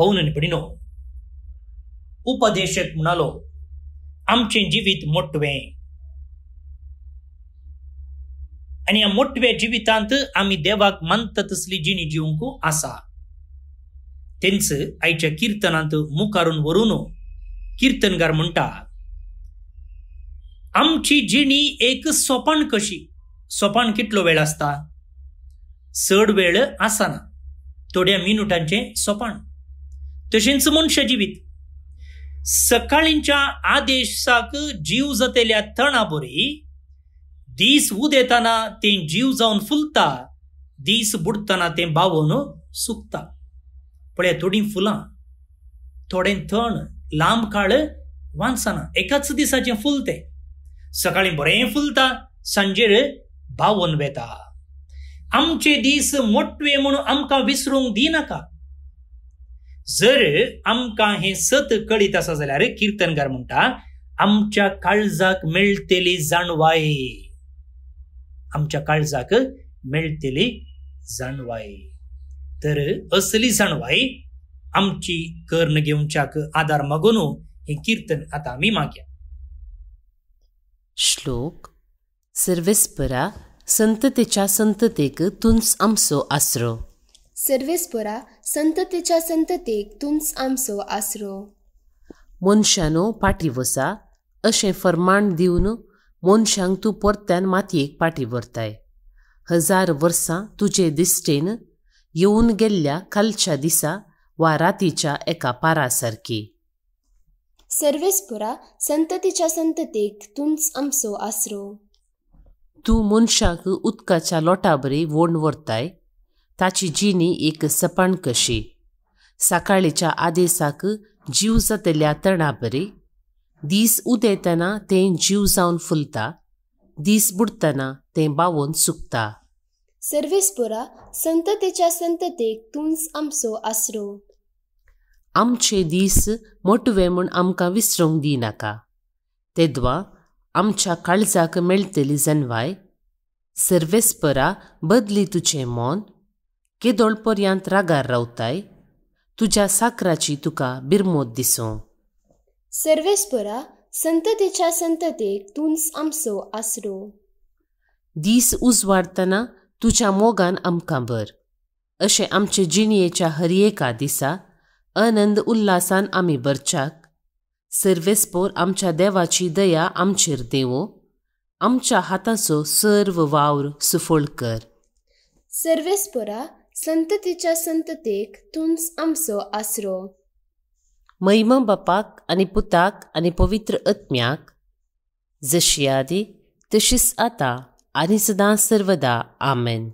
पवनन पिढीनो उपदेशक म्हणालो आमचे जिवीत मोटवे आणि या मोटव्या जीवितांत आम्ही देवाक मानता तसली जिणी जिवंकू आसा त्यांच आईच्या कीर्तनांत मुखारून वरून कीर्तनगार म्हणटा आमची जिणी एक सोपान कशी सोपान कितलो वेळ असता चड वेळ आसना थोड्या मिनिटांचे सोपान मनश्य जिवीत सकाळीच्या आदेशाक जीव जातेल्या तणा बरी दीस उदेताना ते जीव जावन फुलता दीस बुडतना ते बावन सुकता पळय थोडीं फुलां थोडें थण लांब काळ वानसना एकाच दिसाचे फूल तें सकाळीं बरें फुलता सांजेर बावन वेता आमचे दीस मोटवे म्हणून आमकां विसरूंक दिनाका जर आमकां हें सत कळीत आसा जाल्यार किर्तनकार म्हणटा आमच्या काळजाक मेळटली जाणवाय आमच्या काळजाक मेळटली जाणवाय तर असली जाणवाय आमची कर्ण घेवच्याक आधार मागून हे कीर्तन आता आम्ही मागया श्लोक सर्वेस्परा संततेच्या संततेक तुंस आमचो आसरो सर्वेस्परा संततेच्या संततेक तुंच आमचो आसरो मनशानो पाटी वसा अशें फर्माण दिवन मनशांक तूं परत्यान मातयेक पाटी व्हरताय हजार वर्सां तुजे दिश्टेन येवन गेल्ल्या कालच्या दिसा वा रातीच्या एका पारा सारकी सर्वेस्पुरा संततीच्या संततेक तुंच आमचो आसरो तूं मनशाक उदकाच्या लोटा बरी वोंड व्हरताय ताची जिणी एक सपण कशी सकाळीच्या आदेसाक जीव जातल्या तणा बरी दीस उदेतना तें जीव जावन फुलता दीस बुडतना ते बावन सुकता सर्वेस्पोरा संततेच्या संततेक तुंच आमचो आसरो आमचे दीस मोटवे म्हूण आमकां विसरूंक दिनाका तेद्वा आमच्या काळजाक मेळटली जनवाय सर्वेस्परा बदली तुजें मोन केदोळ पर्यांत रागार रावताय तुज्या साकराची तुका बिरमोद दिसो सर्वेस्परा संततेच्या संततेक तुंस आमचो आसरो दीस उजवाडतना तुज्या मोगान आमकां बर अशें आमचे जिणयेच्या हरियेका दिसा आनंद उल्लासान आमी भरच्याक सर्वेस्पोर आमच्या देवाची दया आमचेर देवो आमच्या हाताचो सर्व वावर सुफोळ कर सर्वेस्पोरा संततीच्या संततेक तुंच आमचो आसरो मैम बापाक आणि पुताक आणि पवित्र आत्म्याक जशी आदी तशीच आता आनी सदां सर्वदा आमेन